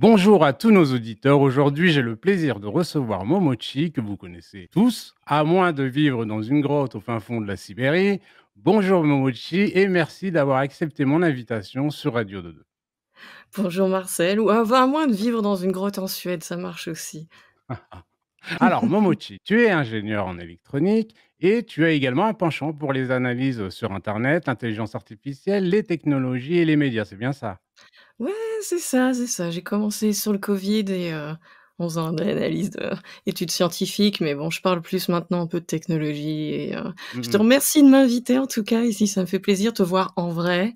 Bonjour à tous nos auditeurs. Aujourd'hui, j'ai le plaisir de recevoir Momochi, que vous connaissez tous, à moins de vivre dans une grotte au fin fond de la Sibérie. Bonjour Momochi et merci d'avoir accepté mon invitation sur Radio 2. Bonjour Marcel, ou à moins de vivre dans une grotte en Suède, ça marche aussi. Alors Momochi, tu es ingénieur en électronique et tu as également un penchant pour les analyses sur Internet, l'intelligence artificielle, les technologies et les médias, c'est bien ça Ouais, c'est ça, c'est ça. J'ai commencé sur le Covid et on euh, en faisant de l'analyse d'études scientifiques, mais bon, je parle plus maintenant un peu de technologie. Et, euh, Je te mmh remercie de m'inviter en tout cas ici, ça me fait plaisir de te voir en vrai.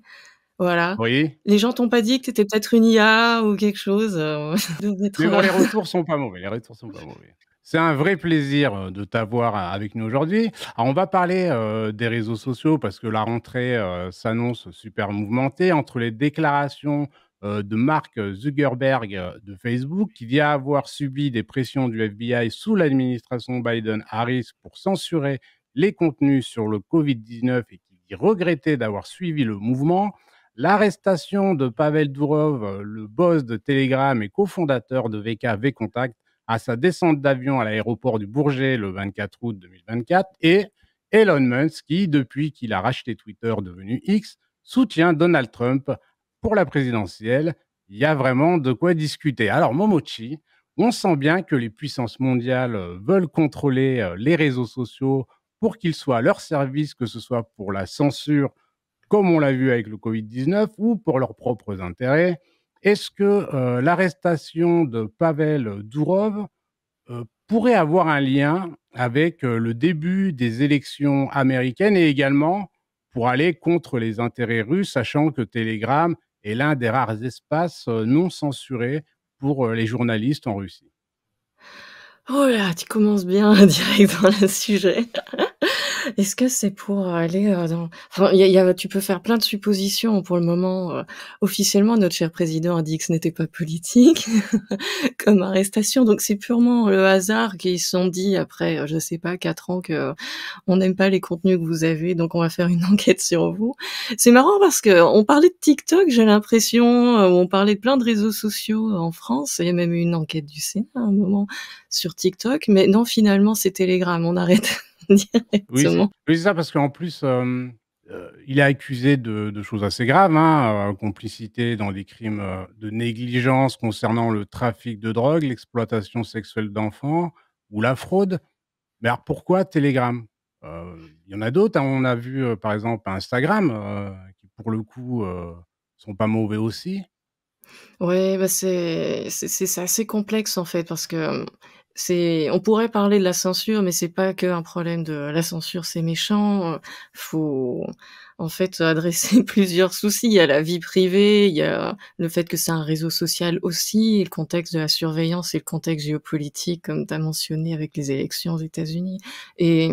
Voilà. Oui. Les gens t'ont pas dit que tu étais peut-être une IA ou quelque chose. Euh, les retours sont pas mauvais. Les retours sont pas mauvais. C'est un vrai plaisir de t'avoir avec nous aujourd'hui. On va parler des réseaux sociaux parce que la rentrée s'annonce super mouvementée entre les déclarations euh, de Mark Zuckerberg euh, de Facebook, qui vient avoir subi des pressions du FBI sous l'administration Biden-Harris pour censurer les contenus sur le Covid-19 et qui regrettait d'avoir suivi le mouvement. L'arrestation de Pavel Durov, euh, le boss de Telegram et cofondateur de v Contact, à sa descente d'avion à l'aéroport du Bourget le 24 août 2024 et Elon Musk qui, depuis qu'il a racheté Twitter devenu X, soutient Donald Trump pour la présidentielle, il y a vraiment de quoi discuter. Alors, Momochi, on sent bien que les puissances mondiales euh, veulent contrôler euh, les réseaux sociaux pour qu'ils soient à leur service, que ce soit pour la censure, comme on l'a vu avec le Covid-19, ou pour leurs propres intérêts. Est-ce que euh, l'arrestation de Pavel Durov pourrait avoir un lien avec le début des élections américaines et également pour aller contre les intérêts russes, sachant que Telegram est l'un des rares espaces euh, non censurés pour euh, les journalistes en Russie. Oh là, tu commences bien direct dans le sujet. Est-ce que c'est pour aller euh, dans... Enfin, y a, tu peux faire plein de suppositions pour le moment. Euh, officiellement, notre cher président a dit que ce n'était pas politique comme arrestation. Donc c'est purement le hasard qu'ils se sont dit après, euh, je ne sais pas, quatre ans que on n'aime pas les contenus que vous avez, donc on va faire une enquête sur vous. C'est marrant parce que on parlait de TikTok, j'ai l'impression, on parlait de plein de réseaux sociaux en France. Il y a même eu une enquête du Sénat à un moment sur TikTok, mais non, finalement, c'est Telegram. On arrête. Oui, c'est ça, parce qu'en plus, euh, il est accusé de, choses assez graves, hein, euh, complicité dans des crimes euh, de négligence concernant le trafic de drogue, l'exploitation sexuelle d'enfants ou la fraude. Mais alors pourquoi Telegram Il y en a d'autres. Hein. on a vu par exemple Instagram, qui pour le coup sont pas mauvais aussi. Oui, bah c'est assez complexe en fait, parce que c'est, on pourrait parler de la censure, mais c'est pas qu'un problème de la censure, c'est méchant. Faut, en fait, adresser plusieurs soucis. Il y a la vie privée, il y a le fait que c'est un réseau social aussi, le contexte de la surveillance et le contexte géopolitique, comme tu as mentionné avec les élections aux États-Unis. Et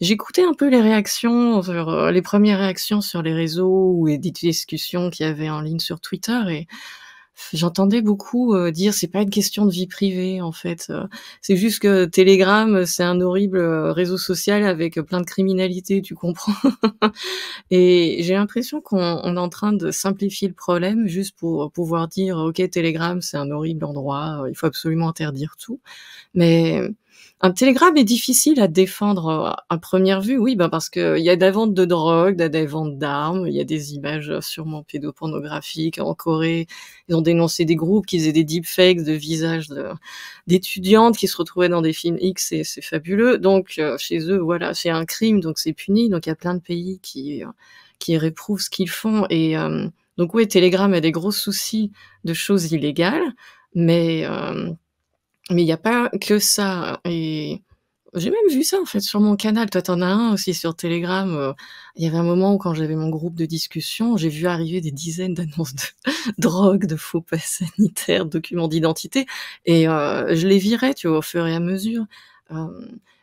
j'écoutais un peu les réactions, euh, les premières réactions sur les réseaux ou les discussions qu'il y avait en ligne sur Twitter et j'entendais beaucoup euh, dire c'est pas une question de vie privée en fait. Euh. c'est juste que Telegram c'est un horrible euh, réseau social avec plein de criminalité, tu comprends. et j'ai l'impression qu'on est en train de simplifier le problème juste pour pouvoir dire ok Telegram c'est un horrible endroit, euh, il faut absolument interdire tout. Mais un télégramme est difficile à défendre euh, à première vue, oui, ben parce qu'il euh, y a des ventes de drogue, des ventes d'armes, il y a des images sûrement pédopornographiques en Corée. Ils ont dénoncé des groupes qui faisaient des deepfakes de visages d'étudiantes qui se retrouvaient dans des films X, et c'est fabuleux. Donc euh, chez eux, voilà, c'est un crime, donc c'est puni. Donc il y a plein de pays qui, qui réprouvent ce qu'ils font. Et donc oui, Telegram a des gros soucis de choses illégales, mais... Mais il n'y a pas que ça. Et j'ai même vu ça en fait sur mon canal. Toi, t'en as un aussi sur Telegram. Euh, il y avait un moment où, quand j'avais mon groupe de discussion, j'ai vu arriver des dizaines d'annonces de drogue, de faux pas sanitaires, documents d'identité, et euh, je les virais, tu vois, au fur et à mesure. Euh,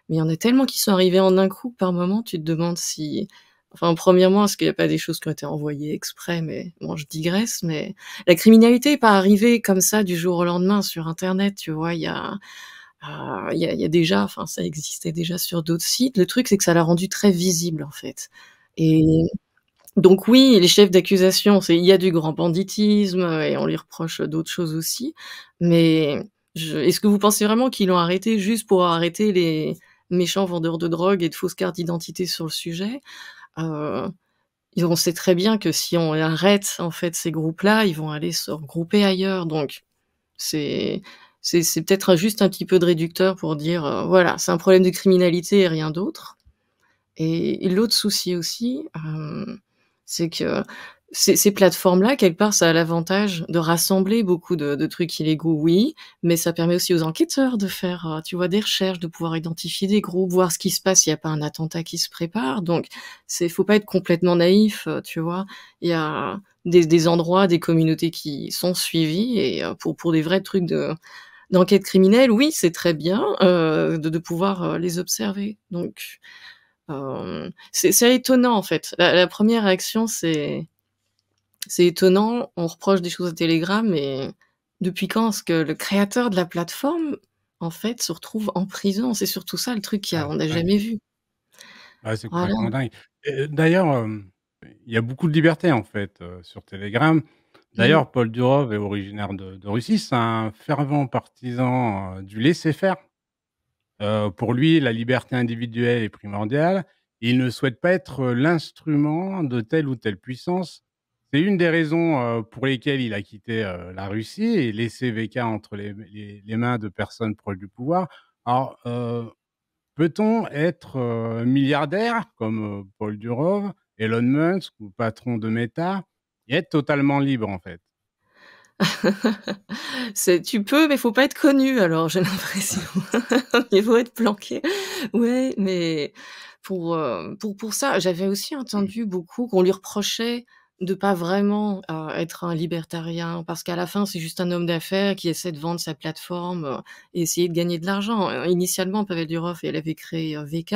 mais il y en a tellement qui sont arrivés en un coup. Par moment, tu te demandes si Enfin, premièrement, est-ce qu'il n'y a pas des choses qui ont été envoyées exprès Mais bon, je digresse, mais la criminalité n'est pas arrivée comme ça du jour au lendemain sur Internet, tu vois. Euh, il y a, il y, a, déjà, enfin, ça existait déjà sur d'autres sites. Le truc, c'est que ça l'a rendu très visible, en fait. Et donc oui, les chefs d'accusation, c'est il y a du grand banditisme et on lui reproche d'autres choses aussi. Mais est-ce que vous pensez vraiment qu'ils l'ont arrêté juste pour arrêter les méchants vendeurs de drogue et de fausses cartes d'identité sur le sujet on sait très bien que si on arrête en fait ces groupes-là, ils vont aller se regrouper ailleurs. Donc c'est c'est peut-être juste un petit peu de réducteur pour dire voilà c'est un problème de criminalité et rien d'autre. Et, l'autre souci aussi, c'est que ces, ces plateformes-là, quelque part, ça a l'avantage de rassembler beaucoup de, de, trucs illégaux, oui, mais ça permet aussi aux enquêteurs de faire, euh, tu vois, des recherches, de pouvoir identifier des groupes, voir ce qui se passe, s'il n'y a pas un attentat qui se prépare. Donc, c'est, faut pas être complètement naïf, euh, tu vois. Il y a des, des, endroits, des communautés qui sont suivies et euh, pour, pour des vrais trucs de, d'enquête criminelle, oui, c'est très bien euh, de, de, pouvoir les observer. Donc, euh, c'est étonnant en fait. la première réaction, c'est c'est étonnant, on reproche des choses à Telegram, mais depuis quand est-ce que le créateur de la plateforme, en fait, se retrouve en prison C'est surtout ça le truc qu'on ah, n'a jamais vu. Ah, c'est complètement dingue. Euh, d'ailleurs, euh, il y a beaucoup de liberté, en fait, euh, sur Telegram. Mmh. D'ailleurs, Paul Durov est originaire de, Russie. C'est un fervent partisan du laisser-faire. pour lui, la liberté individuelle est primordiale. Il ne souhaite pas être l'instrument de telle ou telle puissance c'est une des raisons pour lesquelles il a quitté la Russie et laissé VK entre les, mains de personnes proches du pouvoir. Alors, peut-on être milliardaire comme Paul Durov, Elon Musk ou patron de Meta et être totalement libre en fait tu peux, mais il faut pas être connu. Alors j'ai l'impression, il faut être planqué. Oui, mais pour pour pour ça, j'avais aussi mmh. entendu beaucoup qu'on lui reprochait de pas vraiment euh, être un libertarien parce qu'à la fin c'est juste un homme d'affaires qui essaie de vendre sa plateforme euh, et essayer de gagner de l'argent. Euh, initialement, Pavel Durov, elle avait créé VK,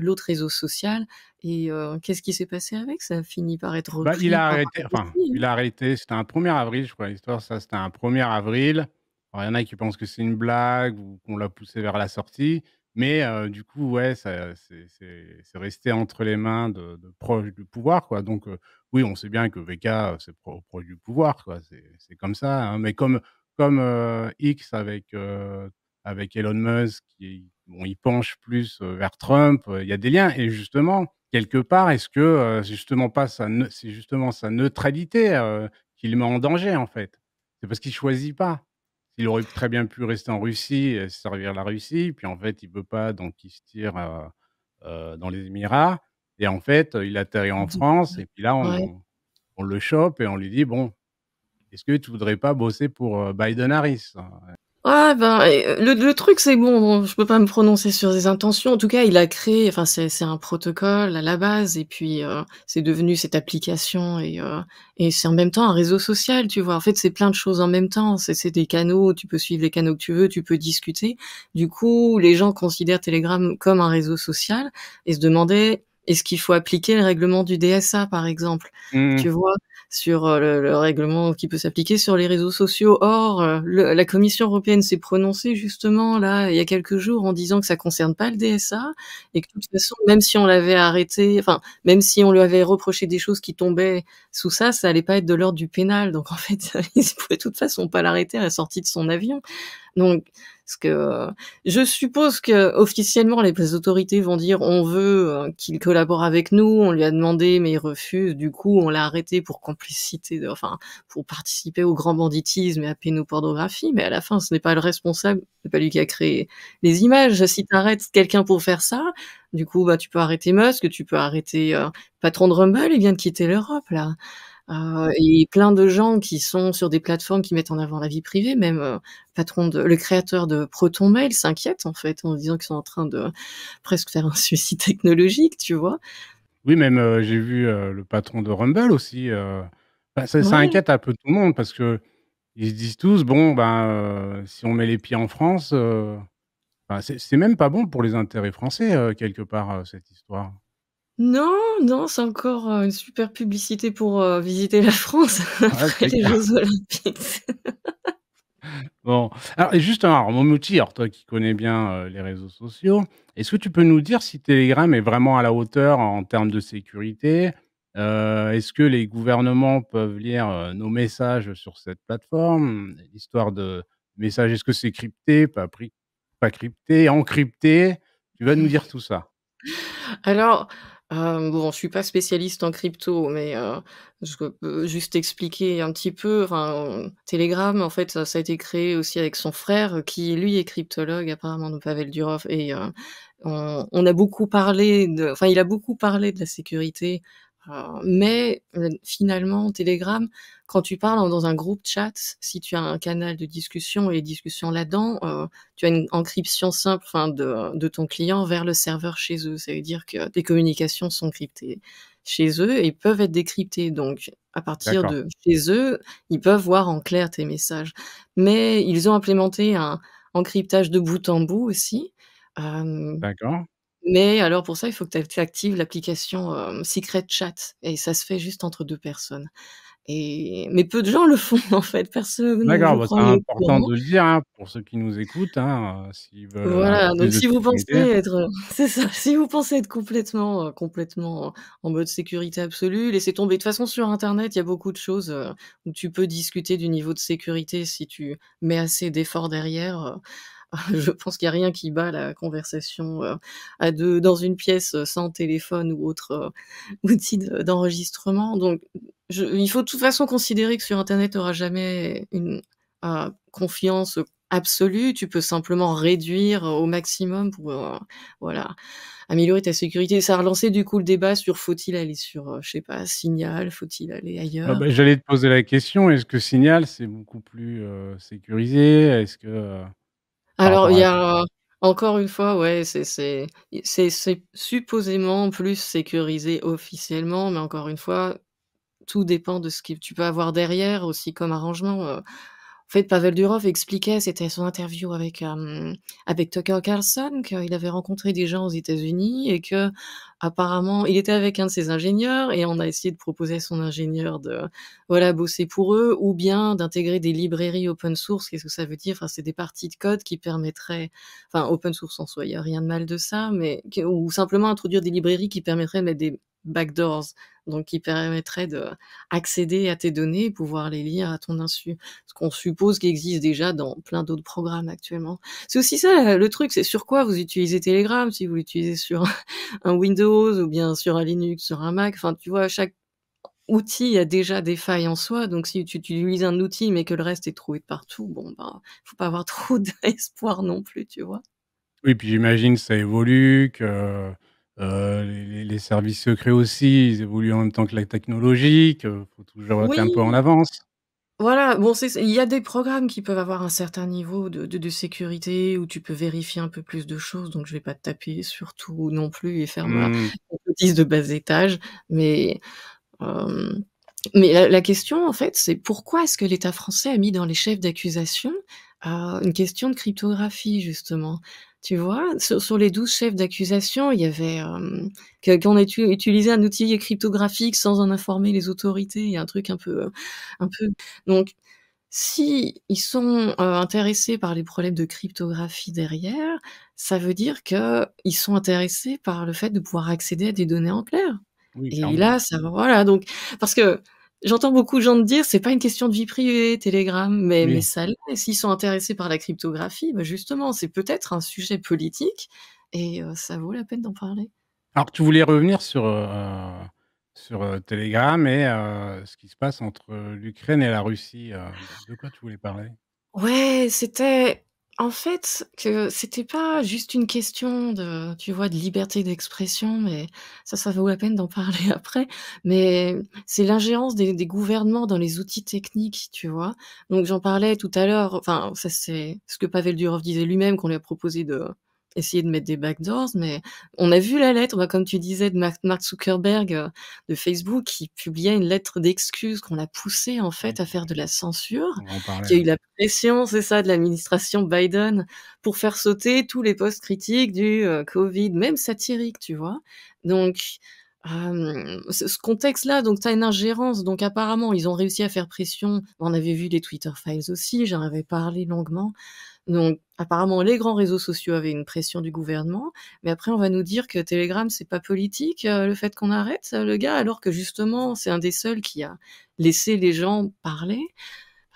l'autre réseau social. Et qu'est-ce qui s'est passé avec Ça a fini par être bah, il, a arrêté, hein. il a arrêté. C'était un 1er avril, je crois. L'histoire, ça, c'était un 1er avril. il y en a qui pensent que c'est une blague ou qu'on l'a poussé vers la sortie. Mais du coup, ouais, c'est resté entre les mains de, proches du pouvoir, quoi. Donc, oui, on sait bien que VK, c'est produit du pouvoir, quoi. C'est comme ça. Hein, mais comme, comme euh, X euh, avec, Elon Musk, qui, bon, il penche plus euh, vers Trump, il y a des liens. Et justement, quelque part, est-ce que c'est justement pas sa, c'est justement sa neutralité qu'il met en danger, en fait C'est parce qu'il choisit pas. Il aurait très bien pu rester en Russie, et servir la Russie, puis en fait, il peut pas, donc il se tire dans les Émirats. Et en fait, il atterrit en mmh France, et puis là, on, le chope et on lui dit, bon, est-ce que tu voudrais pas bosser pour euh, Biden-Harris ah ben, euh, le, truc c'est bon, je peux pas me prononcer sur ses intentions. En tout cas, il a créé, enfin c'est un protocole à la base et puis euh, c'est devenu cette application et, et c'est en même temps un réseau social, tu vois. En fait, c'est plein de choses en même temps. C'est des canaux, tu peux suivre les canaux que tu veux, tu peux discuter. Du coup, les gens considèrent Telegram comme un réseau social et se demandaient est-ce qu'il faut appliquer le règlement du DSA, par exemple mmh. Tu vois, sur euh, le, règlement qui peut s'appliquer sur les réseaux sociaux. Or, euh, la Commission européenne s'est prononcée justement là, il y a quelques jours, en disant que ça concerne pas le DSA et que de toute façon, même si on l'avait arrêté, enfin, même si on lui avait reproché des choses qui tombaient sous ça, ça allait pas être de l'ordre du pénal. Donc, en fait, ils pouvait de toute façon pas l'arrêter à la sortie de son avion. Donc, parce que euh, je suppose que officiellement les autorités vont dire on veut euh, qu'il collabore avec nous, on lui a demandé mais il refuse, du coup on l'a arrêté pour complicité, de, enfin pour participer au grand banditisme et à pénopornographie, mais à la fin ce n'est pas le responsable, c'est pas lui qui a créé les images. Si t'arrêtes quelqu'un pour faire ça, du coup bah tu peux arrêter Musk, tu peux arrêter euh, patron de Rumble, il vient de quitter l'Europe là. Euh, et plein de gens qui sont sur des plateformes qui mettent en avant la vie privée, même euh, patron le créateur de Proton Mail s'inquiète en fait en disant qu'ils sont en train de presque faire un suicide technologique, tu vois. Oui, même euh, j'ai vu le patron de Rumble aussi. Bah, ça, inquiète un peu tout le monde parce que ils se disent tous bon ben si on met les pieds en France, bah, c'est même pas bon pour les intérêts français quelque part cette histoire. Non, non, c'est encore euh, une super publicité pour euh, visiter la France après les Jeux Olympiques. bon, alors juste alors, mon toi qui connais bien euh, les réseaux sociaux, est-ce que tu peux nous dire si Telegram est vraiment à la hauteur en termes de sécurité Est-ce que les gouvernements peuvent lire nos messages sur cette plateforme L'histoire de messages, est-ce que c'est crypté, pas, pas crypté, encrypté Tu vas nous dire tout ça. Alors, euh, bon, je suis pas spécialiste en crypto, mais je peux euh, juste expliquer un petit peu. Telegram, en fait, ça, a été créé aussi avec son frère, qui lui est cryptologue apparemment, de Pavel Durov, et on, a beaucoup parlé de, enfin, il a beaucoup parlé de la sécurité euh, mais euh, finalement, Telegram, quand tu parles dans un groupe chat, si tu as un canal de discussion et discussion là-dedans, euh, tu as une encryption simple de, ton client vers le serveur chez eux. Ça veut dire que tes communications sont cryptées chez eux et peuvent être décryptées. Donc, à partir de chez eux, ils peuvent voir en clair tes messages. Mais ils ont implémenté un encryptage de bout en bout aussi. D'accord. Mais alors pour ça, il faut que tu actives l'application Secret Chat et ça se fait juste entre deux personnes. Et... Mais peu de gens le font en fait. Personne. D'accord, bah, c'est important de le dire hein, pour ceux qui nous écoutent. Hein, voilà, donc si vous pensez être, c'est ça, si vous pensez être complètement, complètement en mode sécurité absolue, laissez tomber. De toute façon, sur Internet, il y a beaucoup de choses où tu peux discuter du niveau de sécurité si tu mets assez d'efforts derrière. je pense qu'il n'y a rien qui bat la conversation euh, à deux dans une pièce euh, sans téléphone ou autre euh, outil d'enregistrement. Donc, il faut de toute façon considérer que sur Internet, tu n'auras jamais une confiance absolue. Tu peux simplement réduire au maximum pour voilà améliorer ta sécurité. Ça a relancé du coup le débat sur faut-il aller sur, je je sais pas, Signal, faut-il aller ailleurs ah bah, J'allais te poser la question. Est-ce que Signal c'est beaucoup plus sécurisé Est-ce que alors, il y a encore une fois, ouais, c'est c'est- c'est- supposément plus sécurisé officiellement, mais encore une fois, tout dépend de ce que tu peux avoir derrière aussi comme arrangement. Euh. En fait, Pavel Durov expliquait, c'était son interview avec, euh, avec Tucker Carlson, qu'il avait rencontré des gens aux États-Unis et que apparemment, il était avec un de ses ingénieurs et on a essayé de proposer à son ingénieur de voilà bosser pour eux ou bien d'intégrer des librairies open source. Qu'est-ce que ça veut dire Enfin, c'est des parties de code qui permettraient, enfin, open source en soi, il n'y a rien de mal de ça, mais ou simplement introduire des librairies qui permettraient de mettre des backdoors, donc qui permettraient d'accéder à tes données et pouvoir les lire à ton insu. Ce qu'on suppose qui existe déjà dans plein d'autres programmes actuellement. C'est aussi ça le truc, c'est sur quoi vous utilisez Telegram, si vous l'utilisez sur un Windows ou bien sur un Linux, sur un Mac. Enfin, tu vois, chaque outil a déjà des failles en soi, donc si tu utilises un outil mais que le reste est trouvé de partout, bon, ne ben, faut pas avoir trop d'espoir non plus, tu vois. Oui, puis j'imagine que ça évolue, que euh, les, services secrets aussi, ils évoluent en même temps que la technologie, il euh, faut toujours être un peu en avance. Voilà, bon, il y a des programmes qui peuvent avoir un certain niveau de, sécurité où tu peux vérifier un peu plus de choses, donc je ne vais pas te taper sur tout non plus et faire ma mmh. de bas étage, mais euh, la, question en fait, c'est pourquoi est-ce que l'État français a mis dans les chefs d'accusation une question de cryptographie justement tu vois, sur, les douze chefs d'accusation, il y avait euh, qu'on a utilisé un outil cryptographique sans en informer les autorités, il y a un truc un peu, euh, un peu. Donc, si ils sont euh, intéressés par les problèmes de cryptographie derrière, ça veut dire qu'ils sont intéressés par le fait de pouvoir accéder à des données en clair. et là, ça, voilà, donc, parce que J'entends beaucoup de gens dire c'est pas une question de vie privée, Telegram, mais, mais ça l'est. S'ils sont intéressés par la cryptographie, bah, justement, c'est peut-être un sujet politique et euh, ça vaut la peine d'en parler. Alors, tu voulais revenir sur, euh, sur euh, Telegram et ce qui se passe entre l'Ukraine et la Russie. de quoi tu voulais parler Ouais, c'était en fait, que c'était pas juste une question de, tu vois, de liberté d'expression, mais ça, ça vaut la peine d'en parler après. Mais c'est l'ingérence des, gouvernements dans les outils techniques, tu vois. Donc j'en parlais tout à l'heure. Enfin, ça c'est ce que Pavel Durov disait lui-même, qu'on lui a proposé de essayer de mettre des backdoors, mais on a vu la lettre, bah, comme tu disais, de Mark Zuckerberg euh, de Facebook, qui publiait une lettre d'excuse qu'on l'a poussé en fait à faire de la censure. qui a eu la pression, c'est ça, de l'administration Biden pour faire sauter tous les postes critiques du euh, Covid, même satirique, tu vois. Donc euh, ce contexte-là, donc tu as une ingérence. Donc apparemment, ils ont réussi à faire pression. On avait vu les Twitter Files aussi, j'en avais parlé longuement. Donc apparemment, les grands réseaux sociaux avaient une pression du gouvernement. Mais après, on va nous dire que Telegram, c'est pas politique, euh, le fait qu'on arrête euh, le gars, alors que justement, c'est un des seuls qui a laissé les gens parler.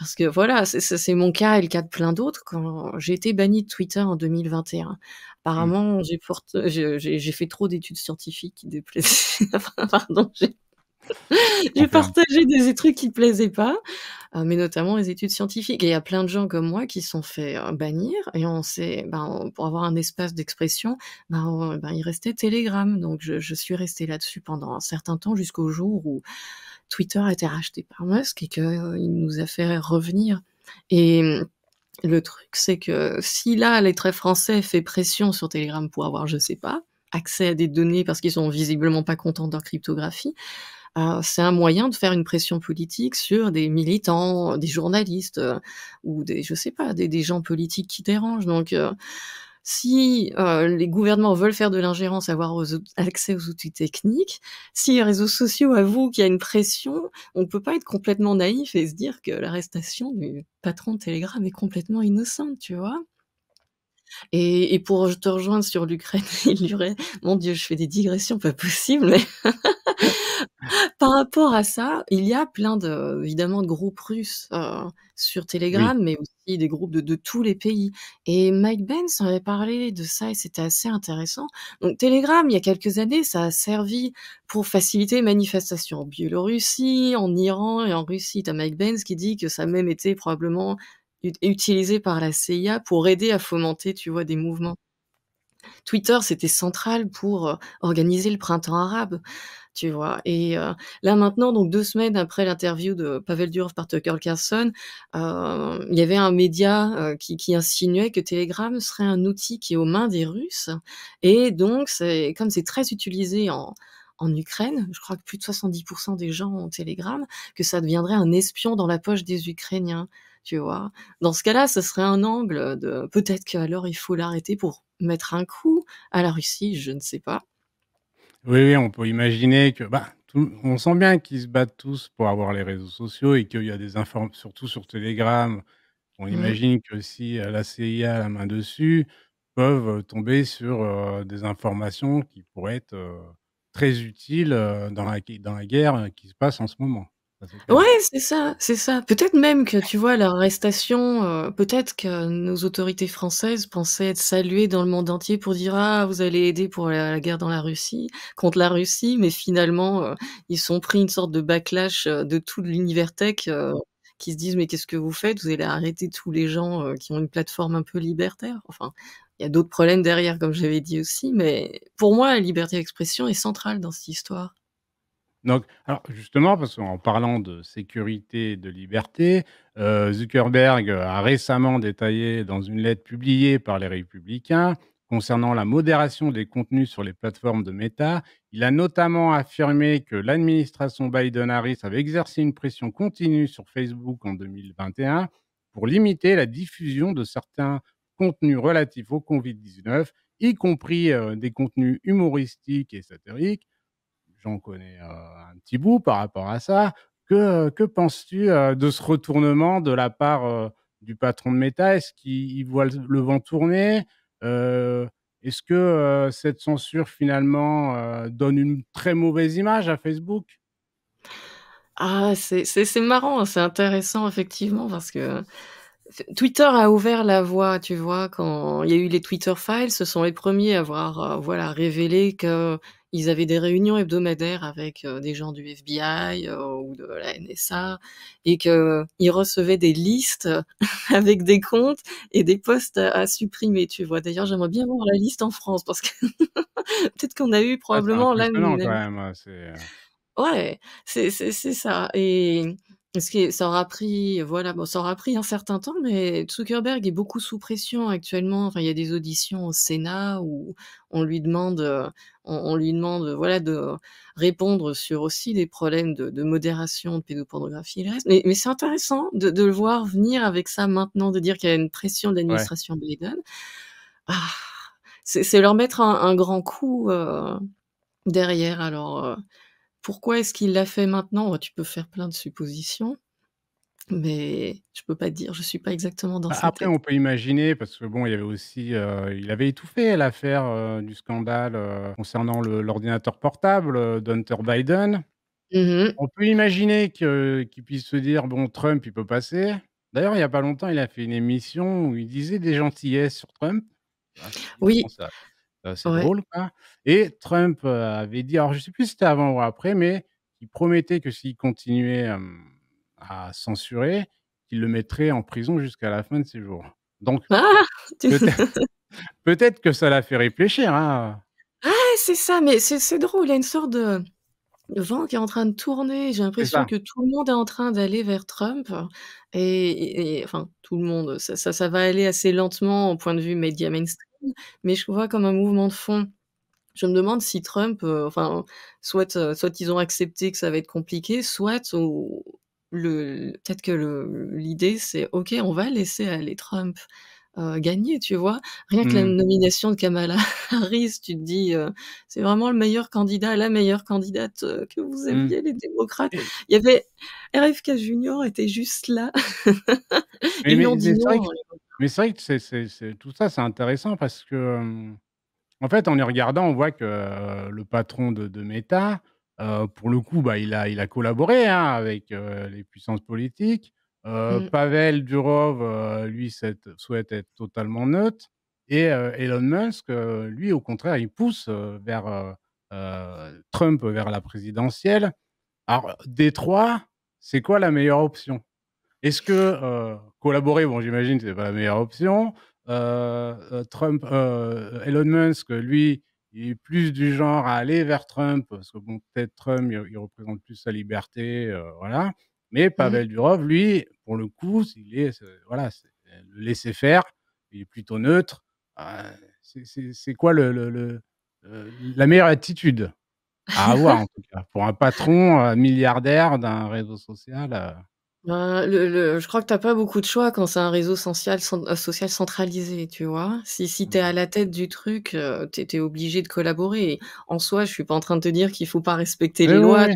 Parce que voilà, c'est mon cas et le cas de plein d'autres. Quand j'ai été banni de Twitter en 2021, apparemment, mm. j'ai fait trop d'études scientifiques qui déplaisaient. Pardon, j'ai partagé des trucs qui ne plaisaient pas, euh, mais notamment les études scientifiques. Et il y a plein de gens comme moi qui sont fait euh, bannir. Et on sait, ben, pour avoir un espace d'expression, ben, ben, il restait Telegram. Donc je suis restée là-dessus pendant un certain temps jusqu'au jour où Twitter a été racheté par Musk et qu'il euh, nous a fait revenir. Et le truc, c'est que si là, les traits français fait pression sur Telegram pour avoir, je sais pas, accès à des données parce qu'ils sont visiblement pas contents de leur cryptographie, euh, c'est un moyen de faire une pression politique sur des militants, des journalistes euh, ou des, je sais pas, des, gens politiques qui dérangent. Donc, si euh, les gouvernements veulent faire de l'ingérence, avoir accès aux outils techniques, si les réseaux sociaux avouent qu'il y a une pression, on peut pas être complètement naïf et se dire que l'arrestation du patron de Telegram est complètement innocente, tu vois. Et, et, pour te rejoindre sur l'Ukraine il y aurait... mon Dieu, je fais des digressions pas possible, mais par rapport à ça, il y a plein de, évidemment, de groupes russes euh, sur Telegram, mais aussi des groupes de, tous les pays. Et Mike Benz avait parlé de ça et c'était assez intéressant. Donc Telegram, il y a quelques années, ça a servi pour faciliter les manifestations en Biélorussie, en Iran et en Russie. T'as Mike Benz qui dit que ça a même été probablement utilisé par la CIA pour aider à fomenter, tu vois, des mouvements. Twitter, c'était central pour euh, organiser le printemps arabe, tu vois. Et euh, là maintenant, donc deux semaines après l'interview de Pavel Durov par Tucker Carlson, euh, il y avait un média qui, insinuait que Telegram serait un outil qui est aux mains des Russes. Et donc, comme c'est très utilisé en, en Ukraine, je crois que plus de 70% des gens ont Telegram, que ça deviendrait un espion dans la poche des Ukrainiens tu vois. Dans ce cas-là, ce serait un angle de peut-être qu'alors il faut l'arrêter pour mettre un coup à la Russie, je ne sais pas. Oui, oui on peut imaginer que ben, on sent bien qu'ils se battent tous pour avoir les réseaux sociaux et qu'il y a des informations, surtout sur Telegram. On mm. imagine que si euh, la CIA a la main dessus, peuvent euh, tomber sur euh, des informations qui pourraient être très utiles dans, dans la guerre qui se passe en ce moment. Ouais, c'est ça, c'est ça. Peut-être même que, tu vois, l'arrestation, euh, peut-être que nos autorités françaises pensaient être saluées dans le monde entier pour dire Ah, vous allez aider pour la, guerre dans la Russie, contre la Russie, mais finalement, euh, ils sont pris une sorte de backlash euh, de tout l'univers tech qui se disent Mais qu'est-ce que vous faites Vous allez arrêter tous les gens qui ont une plateforme un peu libertaire. Enfin, il y a d'autres problèmes derrière, comme j'avais dit aussi, mais pour moi, la liberté d'expression est centrale dans cette histoire. Donc, alors justement, parce qu'en parlant de sécurité et de liberté, euh, Zuckerberg a récemment détaillé dans une lettre publiée par les Républicains concernant la modération des contenus sur les plateformes de Meta. Il a notamment affirmé que l'administration Biden-Harris avait exercé une pression continue sur Facebook en 2021 pour limiter la diffusion de certains contenus relatifs au Covid-19, y compris euh, des contenus humoristiques et satiriques j'en connais un petit bout par rapport à ça. Que, que penses-tu de ce retournement de la part du patron de Meta Est-ce qu'il voit le, vent tourner Est-ce que cette censure finalement donne une très mauvaise image à Facebook ah, c'est marrant, hein, c'est intéressant, effectivement, parce que Twitter a ouvert la voie, tu vois, quand il y a eu les Twitter Files, ce sont les premiers à avoir voilà, révélé que ils avaient des réunions hebdomadaires avec euh, des gens du FBI euh, ou de la NSA et qu'ils euh, recevaient des listes avec des comptes et des postes à, supprimer, tu vois. D'ailleurs, j'aimerais bien voir la liste en France parce que peut-être qu'on a eu ah, probablement ah, là. Non, quand même. Ouais, c'est ça. Et ce ça aura pris, euh, voilà, bon, ça aura pris un certain temps, mais Zuckerberg est beaucoup sous pression actuellement. Enfin, il y a des auditions au Sénat où on lui demande, euh, on, lui demande, euh, voilà, de répondre sur aussi des problèmes de, modération, de pédopornographie, et Mais, c'est intéressant de, le voir venir avec ça maintenant, de dire qu'il y a une pression de l'administration Biden. Ah, c'est leur mettre un, grand coup derrière. Alors. Pourquoi est-ce qu'il l'a fait maintenant Tu peux faire plein de suppositions, mais je peux pas dire, je suis pas exactement dans ça bah, Après, on peut imaginer, parce que bon, il avait aussi, euh, il avait étouffé l'affaire euh, du scandale euh, concernant l'ordinateur portable d'Hunter Biden. Mmh on peut imaginer qu'il puisse se dire, bon, Trump, il peut passer. D'ailleurs, il n'y a pas longtemps, il a fait une émission où il disait des gentillesses sur Trump. Ah, oui, euh, c'est drôle, quoi. Et Trump euh, avait dit, alors je ne sais plus si c'était avant ou après, mais il promettait que s'il continuait à censurer, qu'il le mettrait en prison jusqu'à la fin de ses jours. Donc, ah! peut-être que ça l'a fait réfléchir. Hein. Ah, c'est ça, mais c'est drôle, il y a une sorte de, vent qui est en train de tourner. J'ai l'impression que tout le monde est en train d'aller vers Trump. Et, enfin, tout le monde, ça, ça, ça, va aller assez lentement au point de vue média mainstream mais je vois comme un mouvement de fond. Je me demande si Trump, euh, enfin, soit, euh, soit ils ont accepté que ça va être compliqué, soit le, peut-être que l'idée c'est ok, on va laisser aller Trump. Euh, gagner, tu vois. Rien que la hmm. nomination de Kamala Harris, tu te dis, c'est vraiment le meilleur candidat, la meilleure candidate que vous hmm. aimiez les démocrates. Il y avait RFK Junior était juste là. Ils mais, dit non, mais c'est vrai que c'est, tout ça, c'est intéressant parce que, en fait, en y regardant, on voit que le patron de, Meta, pour le coup, bah, il, a, il a collaboré hein, avec les puissances politiques. Mmh. Pavel Durov, lui, souhaite être totalement neutre. Et Elon Musk, lui, au contraire, il pousse vers Trump vers la présidentielle. Alors, Détroit, c'est quoi la meilleure option est-ce que euh, collaborer, bon, j'imagine que ce n'est pas la meilleure option. Euh, euh, Trump, Elon Musk, lui, il est plus du genre à aller vers Trump, parce que bon, peut-être Trump, il, représente plus sa liberté, voilà. Mais mmh Pavel Durov, lui, pour le coup, il est, voilà, le laisser faire, il est plutôt neutre. c'est quoi la meilleure attitude à avoir, en tout cas, pour un patron milliardaire d'un réseau social bah, le je crois que tu pas beaucoup de choix quand c'est un réseau social euh, social centralisé, tu vois? Si si tu es mmh. à la tête du truc, euh, tu es obligé de collaborer en soi, je suis pas en train de te dire qu'il faut pas respecter les lois,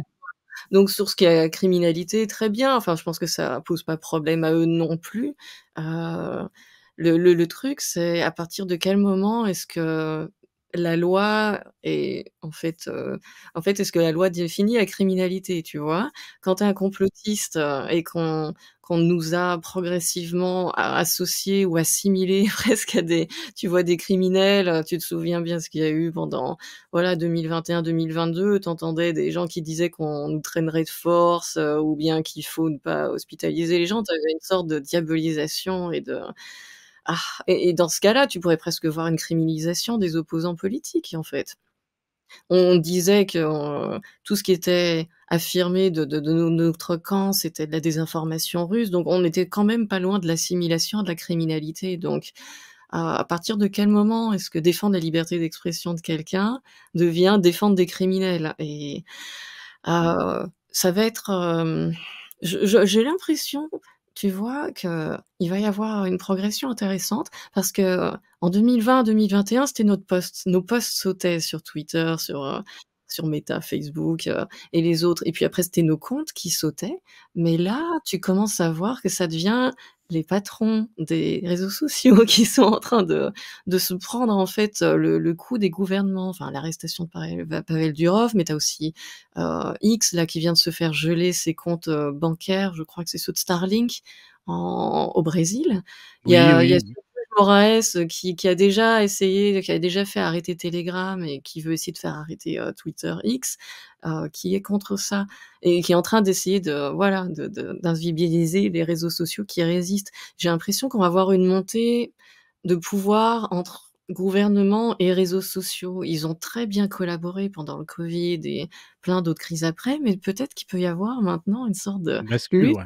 Donc sur ce qui est la criminalité, très bien, enfin, je pense que ça pose pas problème à eux non plus. Euh, le le le truc, c'est à partir de quel moment est-ce que la loi est en fait, euh, en fait, est-ce que la loi définit la criminalité, tu vois Quand tu un complotiste euh, et qu'on qu'on nous a progressivement associé ou assimilé presque à des, tu vois, des criminels. Euh, tu te souviens bien ce qu'il y a eu pendant, voilà, 2021-2022. T'entendais des gens qui disaient qu'on nous traînerait de force ou bien qu'il faut ne pas hospitaliser les gens. T'avais une sorte de diabolisation et de, ah, et, dans ce cas-là, tu pourrais presque voir une criminalisation des opposants politiques, en fait. On disait que euh, tout ce qui était affirmé de, notre camp, c'était de la désinformation russe. Donc, on n'était quand même pas loin de l'assimilation, de la criminalité. Donc, à partir de quel moment est-ce que défendre la liberté d'expression de quelqu'un devient défendre des criminels Et euh, ça va être. Euh, j'ai l'impression tu vois qu'il va y avoir une progression intéressante parce que euh, en 2020-2021, c'était notre poste, nos posts sautaient sur Twitter, sur euh, sur Meta, Facebook euh, et les autres. Et puis après, c'était nos comptes qui sautaient. Mais là, tu commences à voir que ça devient les patrons des réseaux sociaux qui sont en train de, de se prendre en fait euh, le, coup des gouvernements. Enfin, l'arrestation de Pavel, euh, Durov, mais tu as aussi X là qui vient de se faire geler ses comptes bancaires. Je crois que c'est ceux de Starlink au Brésil. Il y Moraes euh, qui, qui, a déjà essayé, qui a déjà fait arrêter Telegram et qui veut essayer de faire arrêter euh, Twitter X, euh, qui est contre ça et qui est en train d'essayer de voilà d'invisibiliser les réseaux sociaux qui résistent. J'ai l'impression qu'on va avoir une montée de pouvoir entre gouvernement et réseaux sociaux. Ils ont très bien collaboré pendant le Covid et plein d'autres crises après, mais peut-être qu'il peut y avoir maintenant une sorte de lutte.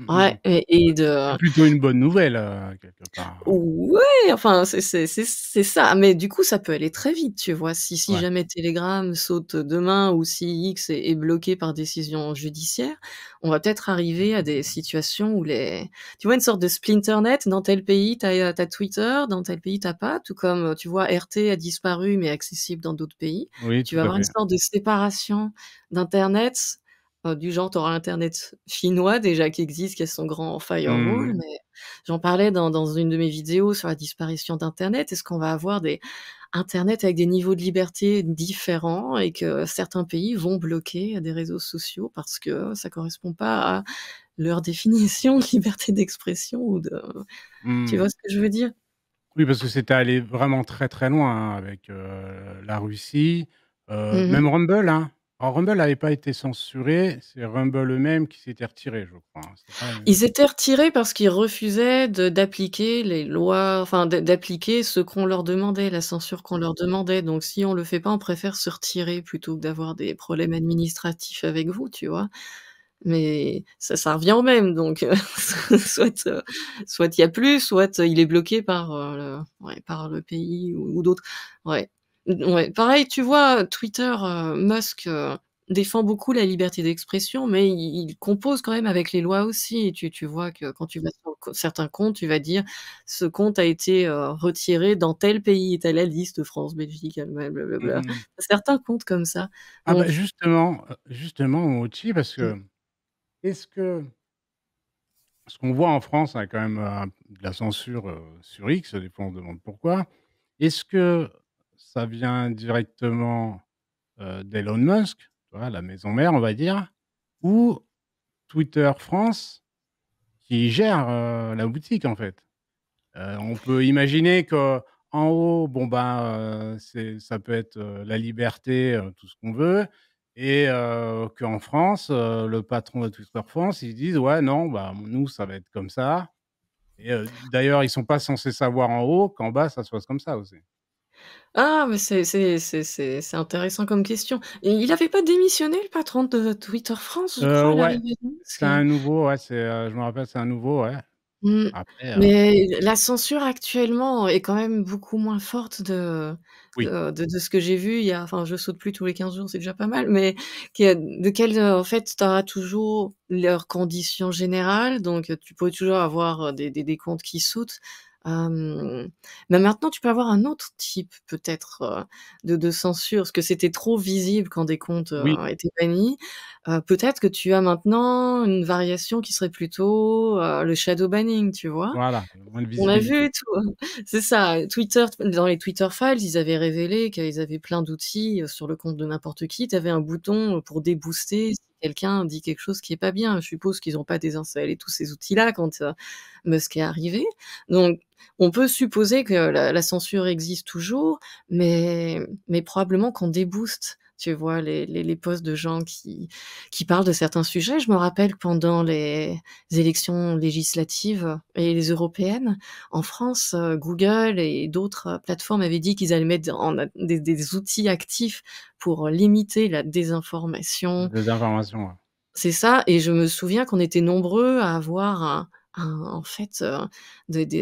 Mmh, mmh. Ouais, et, de. Plutôt une bonne nouvelle, euh, quelque part. Ouais, enfin, c'est ça. Mais du coup, ça peut aller très vite, tu vois. Si, si jamais Telegram saute demain ou si X est, bloqué par décision judiciaire, on va peut-être arriver à des situations où les. Tu vois, une sorte de splinternet. Dans tel pays, t'as euh, as Twitter. Dans tel pays, t'as pas. Tout comme, tu vois, RT a disparu, mais accessible dans d'autres pays. tu vas avoir une sorte de séparation d'Internet du genre, tu auras l'Internet chinois déjà qui existe, qui a son grand firewall. Mmh. Mais j'en parlais dans, une de mes vidéos sur la disparition d'Internet. Est-ce qu'on va avoir des Internet avec des niveaux de liberté différents et que certains pays vont bloquer des réseaux sociaux parce que ça correspond pas à leur définition de liberté d'expression ou de... Tu vois mmh. ce que je veux dire Oui, parce que c'était allé vraiment très très loin hein, avec euh, la Russie, euh, mmh même Rumble, hein, alors, Rumble n'avait pas été censuré, c'est Rumble eux-mêmes qui s'étaient retirés, je crois. Hein. Ils s'étaient retirés parce qu'ils refusaient d'appliquer les lois, enfin d'appliquer ce qu'on leur demandait, la censure qu'on leur demandait. Donc si on le fait pas, on préfère se retirer plutôt que d'avoir des problèmes administratifs avec vous, tu vois. Mais ça, ça revient au même, donc euh, soit soit il y a plus, soit il est bloqué par euh, le, ouais, par le pays ou, ou d'autres. Ouais pareil, tu vois, Twitter, euh, Musk euh, défend beaucoup la liberté d'expression, mais il, compose quand même avec les lois aussi. tu, vois que quand tu vas sur certains comptes, tu vas dire ce compte a été euh, retiré dans tel pays, et à la liste France, Belgique, Allemagne, blablabla. Mmh, mmh. Certains comptes comme ça. Ah bah, justement, justement, outil parce que mmh. est-ce que ce qu'on voit en France, a hein, quand même de la censure sur X, des fois on demande pourquoi. Est-ce que ça vient directement d'Elon Musk, la maison mère, on va dire, ou Twitter France qui gère la boutique, en fait. on peut imaginer que en haut, bon ben, ça peut être la liberté, tout ce qu'on veut, et qu'en France, le patron de Twitter France, ils disent ouais non, bah nous ça va être comme ça, d'ailleurs, ils sont pas censés savoir en haut qu'en bas, ça se passe comme ça aussi. Ah, mais c'est intéressant comme question. il n'avait pas démissionné le patron de Twitter France, euh, c'est un nouveau, euh, je me rappelle, c'est un nouveau, mmh. euh mais la censure actuellement est quand même beaucoup moins forte de de ce que j'ai vu il y a enfin, je saute plus tous les 15 jours, c'est déjà pas mal, mais de quelle, en fait, tu auras toujours leurs conditions générales, donc tu peux toujours avoir, des des comptes qui sautent mais maintenant, tu peux avoir un autre type peut-être euh, de, censure, parce que c'était trop visible quand des comptes euh, étaient bannis. Euh, peut-être que tu as maintenant une variation qui serait plutôt le shadow banning, tu vois. Voilà. On a vu, hein. c'est ça. Twitter, dans les Twitter files, ils avaient révélé qu'ils avaient plein d'outils sur le compte de n'importe qui. Tu avais un bouton pour débooster quelqu'un dit quelque chose qui est pas bien. Je suppose qu'ils n'ont pas désinstallé tous ces outils-là quand euh, Musk est arrivé. Donc, on peut supposer que la, censure existe toujours, mais, mais probablement qu'on débooste tu vois, les, les, posts de gens qui, qui parlent de certains sujets. Je me rappelle pendant les élections législatives et les européennes, en France, euh, Google et d'autres plateformes avaient dit qu'ils allaient mettre en, des, des, outils actifs pour limiter la désinformation. Désinformation, C'est ça, et je me souviens qu'on était nombreux à avoir un, en fait euh,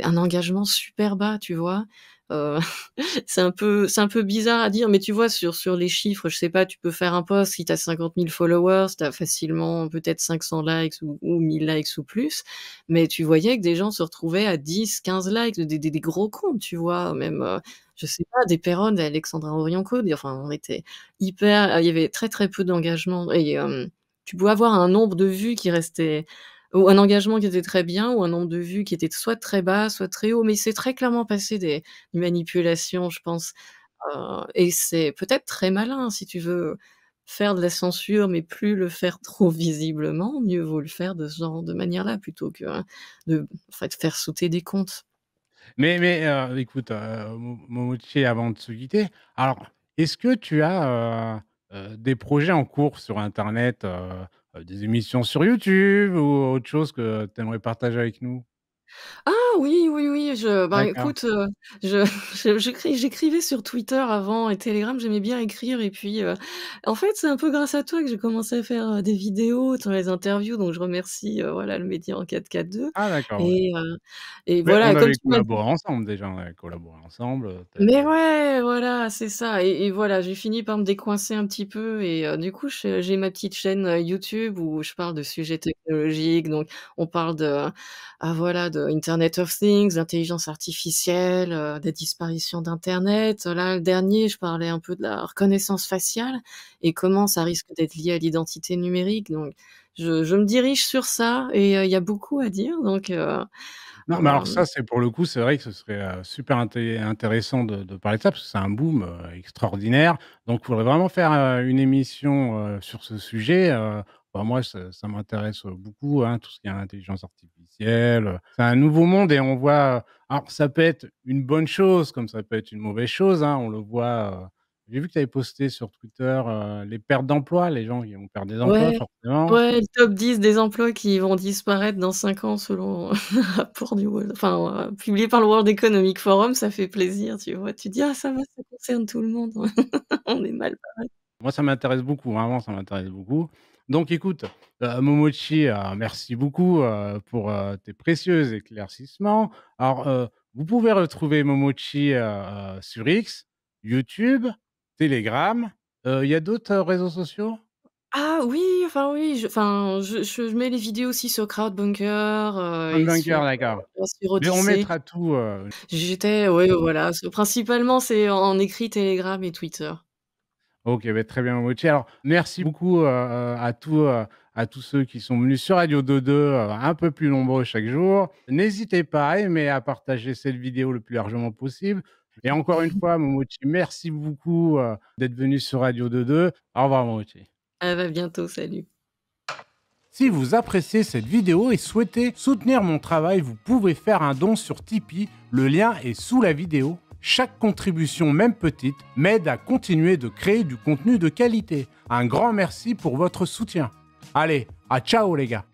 un engagement super bas, tu vois. Euh, c'est un peu, c'est un peu bizarre à dire, mais tu vois sur sur les chiffres, je sais pas, tu peux faire un post si t'as 50 000 followers, t'as facilement peut-être 500 likes ou, 1000 likes ou plus, mais tu voyais que des gens se retrouvaient à 10, 15 likes, des, des, gros comptes, tu vois, même. Euh, je sais pas, des Perron, des Alexandra enfin, on était hyper, il y avait très très peu d'engagement et euh, tu pouvais avoir un nombre de vues qui restait ou un engagement qui était très bien, ou un nombre de vues qui était soit très bas, soit très haut, mais c'est très clairement passé des, manipulations, je pense. Euh, et c'est peut-être très malin, si tu veux faire de la censure, mais plus le faire trop visiblement, mieux vaut le faire de de manière-là, plutôt que hein, de faire sauter des comptes. Mais, mais euh, écoute, euh, avant de se quitter, alors, est-ce que tu as des projets en cours sur Internet des émissions sur YouTube ou autre chose que tu aimerais partager avec nous ah oui, oui, oui, je, bah, écoute, euh, je, j'écrivais sur Twitter avant et Telegram, j'aimais bien écrire et puis euh, en fait c'est un peu grâce à toi que j'ai commencé à faire euh, des vidéos, dans les interviews, donc je remercie voilà le média en 2 Ah d'accord, et, et voilà, on comme collaboré ensemble déjà, on collaboré ensemble, mais ouais, voilà, c'est ça. Et, voilà, j'ai fini par me décoincer un petit peu. Et du coup, j'ai ma petite chaîne YouTube où je parle de sujets technologiques. Donc, on parle de, ah, voilà, de Internet of Things, l'intelligence artificielle, euh, des disparitions d'Internet. Là, le dernier, je parlais un peu de la reconnaissance faciale et comment ça risque d'être lié à l'identité numérique. Donc, je, me dirige sur ça et euh, il y a beaucoup à dire. Donc, euh, non, mais alors ça, c'est pour le coup, c'est vrai que ce serait super intéressant de, de, parler de ça parce que c'est un boom extraordinaire. Donc, il faudrait vraiment faire une émission sur ce sujet. Bah, moi, ça, m'intéresse beaucoup, hein, tout ce qui est intelligence artificielle. C'est un nouveau monde et on voit. Alors, ça peut être une bonne chose, comme ça peut être une mauvaise chose. Hein, on le voit. J'ai vu que tu avais posté sur Twitter les pertes d'emplois, les gens qui vont perdre des emplois, forcément. Ouais, le top 10 des emplois qui vont disparaître dans 5 ans selon rapport du World... enfin, publié par le World Economic Forum, ça fait plaisir, tu vois. Tu dis, ah, ça va, ça concerne tout le monde. Hein, on est mal parlé. Moi, ça m'intéresse beaucoup, vraiment, ça m'intéresse beaucoup. Donc écoute, euh, Momochi, euh, merci beaucoup euh, pour tes précieux éclaircissements. Alors, vous pouvez retrouver Momochi sur X, YouTube, Telegram. Il y a d'autres réseaux sociaux ah oui, enfin oui, je, enfin, je, mets les vidéos aussi sur Crowdbunker. Crowdbunker, d'accord. Mais on mettra tout. J'étais, oui, voilà. Principalement, c'est en écrit Telegram et Twitter. Ok, bah, très bien, Momochi. Alors, merci beaucoup euh, euh, à, tous, euh, à tous ceux qui sont venus sur Radio 2.2, un peu plus nombreux chaque jour. N'hésitez pas à aimer, à partager cette vidéo le plus largement possible. Et encore une fois, Momochi, merci beaucoup d'être venu sur Radio 2.2. Au revoir, Momochi. À bientôt, salut. Si vous appréciez cette vidéo et souhaitez soutenir mon travail, vous pouvez faire un don sur Tipeee. Le lien est sous la vidéo. Chaque contribution, même petite, m'aide à continuer de créer du contenu de qualité. Un grand merci pour votre soutien. Allez, à ciao les gars